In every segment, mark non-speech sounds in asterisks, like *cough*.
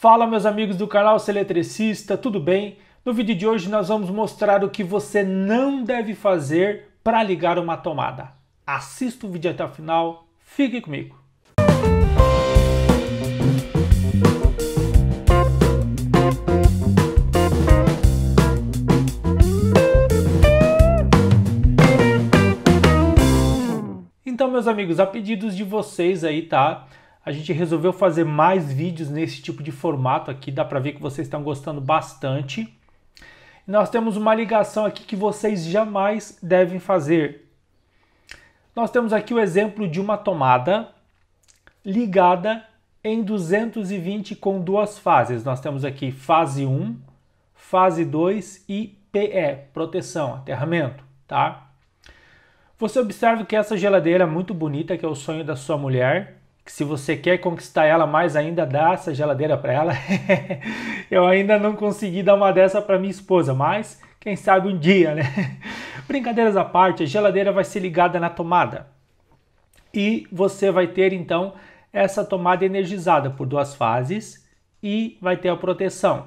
Fala meus amigos do canal Seletricista, tudo bem? No vídeo de hoje nós vamos mostrar o que você não deve fazer para ligar uma tomada. Assista o vídeo até o final, fique comigo. Então, meus amigos, a pedidos de vocês aí, tá? a gente resolveu fazer mais vídeos nesse tipo de formato aqui, dá para ver que vocês estão gostando bastante. Nós temos uma ligação aqui que vocês jamais devem fazer. Nós temos aqui o exemplo de uma tomada ligada em 220 com duas fases. Nós temos aqui fase 1, fase 2 e PE, proteção, aterramento, tá? Você observa que essa geladeira é muito bonita, que é o sonho da sua mulher, que se você quer conquistar ela mais ainda, dá essa geladeira para ela. *laughs* eu ainda não consegui dar uma dessa para minha esposa, mas quem sabe um dia, né? *laughs* Brincadeiras à parte, a geladeira vai ser ligada na tomada. E você vai ter então essa tomada energizada por duas fases e vai ter a proteção.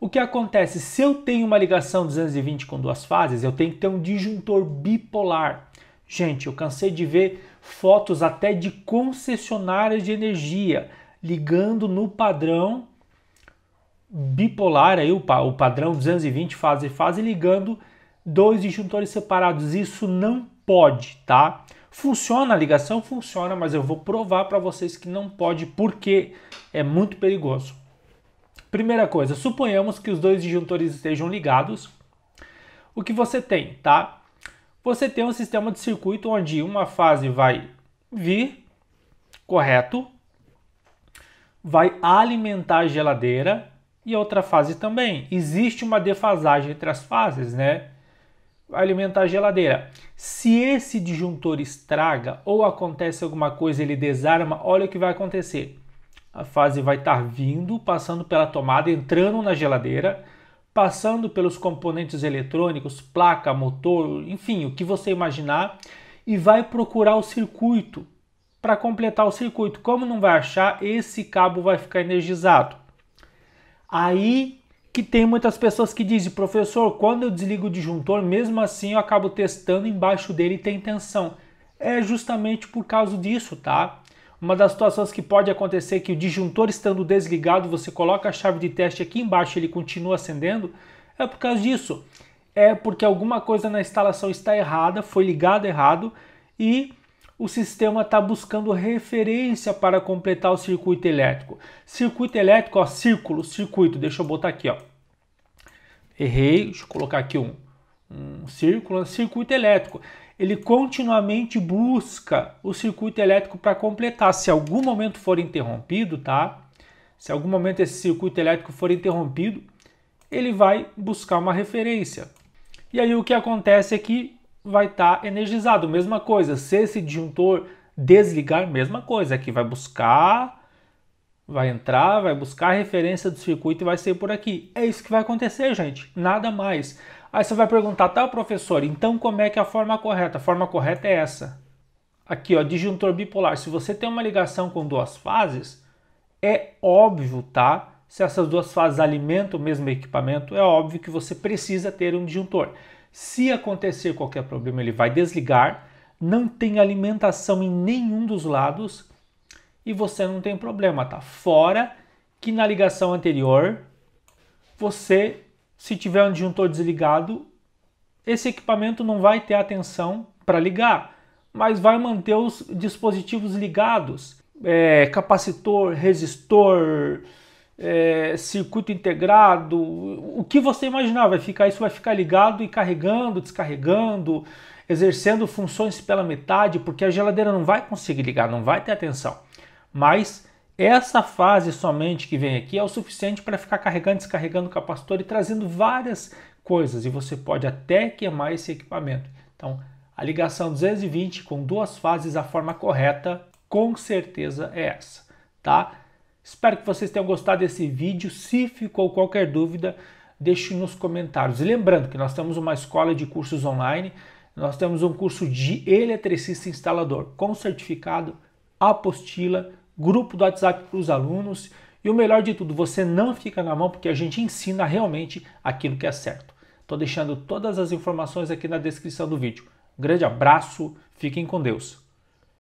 O que acontece se eu tenho uma ligação 220 com duas fases, eu tenho que ter um disjuntor bipolar. Gente, eu cansei de ver fotos até de concessionárias de energia, ligando no padrão bipolar, aí, o, padrão 220 fase e fase, ligando dois disjuntores separados. Isso não pode, tá? Funciona a ligação? Funciona, mas eu vou provar para vocês que não pode, porque é muito perigoso. Primeira coisa, suponhamos que os dois disjuntores estejam ligados. O que você tem, tá? você tem um sistema de circuito onde uma fase vai vir, correto? Vai alimentar a geladeira e outra fase também. Existe uma defasagem entre as fases, né? Vai alimentar a geladeira. Se esse disjuntor estraga ou acontece alguma coisa, ele desarma, olha o que vai acontecer. A fase vai estar vindo, passando pela tomada, entrando na geladeira passando pelos componentes eletrônicos, placa, motor, enfim, o que você imaginar, e vai procurar o circuito. Para completar o circuito, como não vai achar, esse cabo vai ficar energizado. Aí que tem muitas pessoas que dizem, professor, quando eu desligo o disjuntor, mesmo assim eu acabo testando embaixo dele e tem tensão. É justamente por causa disso, tá? Uma das situações que pode acontecer é que o disjuntor estando desligado, você coloca a chave de teste aqui embaixo, ele continua acendendo, é por causa disso. É porque alguma coisa na instalação está errada, foi ligado errado e o sistema está buscando referência para completar o circuito elétrico. Circuito elétrico, ó, círculo, circuito, deixa eu botar aqui, ó. Errei, deixa eu colocar aqui um um círculo, um circuito elétrico. Ele continuamente busca o circuito elétrico para completar. Se algum momento for interrompido, tá? Se algum momento esse circuito elétrico for interrompido, ele vai buscar uma referência. E aí o que acontece é que vai estar tá energizado. Mesma coisa, se esse disjuntor desligar, mesma coisa, que vai buscar, vai entrar, vai buscar a referência do circuito e vai ser por aqui. É isso que vai acontecer, gente, nada mais. Aí você vai perguntar, tá, professor, então como é que é a forma correta? A forma correta é essa. Aqui, ó, disjuntor bipolar. Se você tem uma ligação com duas fases, é óbvio, tá? Se essas duas fases alimentam o mesmo equipamento, é óbvio que você precisa ter um disjuntor. Se acontecer qualquer problema, ele vai desligar, não tem alimentação em nenhum dos lados e você não tem problema, tá? Fora que na ligação anterior você se tiver um disjuntor desligado, esse equipamento não vai ter atenção para ligar, mas vai manter os dispositivos ligados. É, capacitor, resistor, é, circuito integrado, o que você imaginar, vai ficar isso vai ficar ligado e carregando, descarregando, exercendo funções pela metade, porque a geladeira não vai conseguir ligar, não vai ter atenção. Mas essa fase somente que vem aqui é o suficiente para ficar carregando, descarregando o capacitor e trazendo várias coisas. E você pode até queimar esse equipamento. Então, a ligação 220 com duas fases, a forma correta, com certeza é essa, tá? Espero que vocês tenham gostado desse vídeo. Se ficou qualquer dúvida, deixe nos comentários. E lembrando que nós temos uma escola de cursos online, nós temos um curso de eletricista instalador com certificado, apostila, grupo do WhatsApp para os alunos. E o melhor de tudo, você não fica na mão porque a gente ensina realmente aquilo que é certo. Estou deixando todas as informações aqui na descrição do vídeo. Um grande abraço, fiquem com Deus.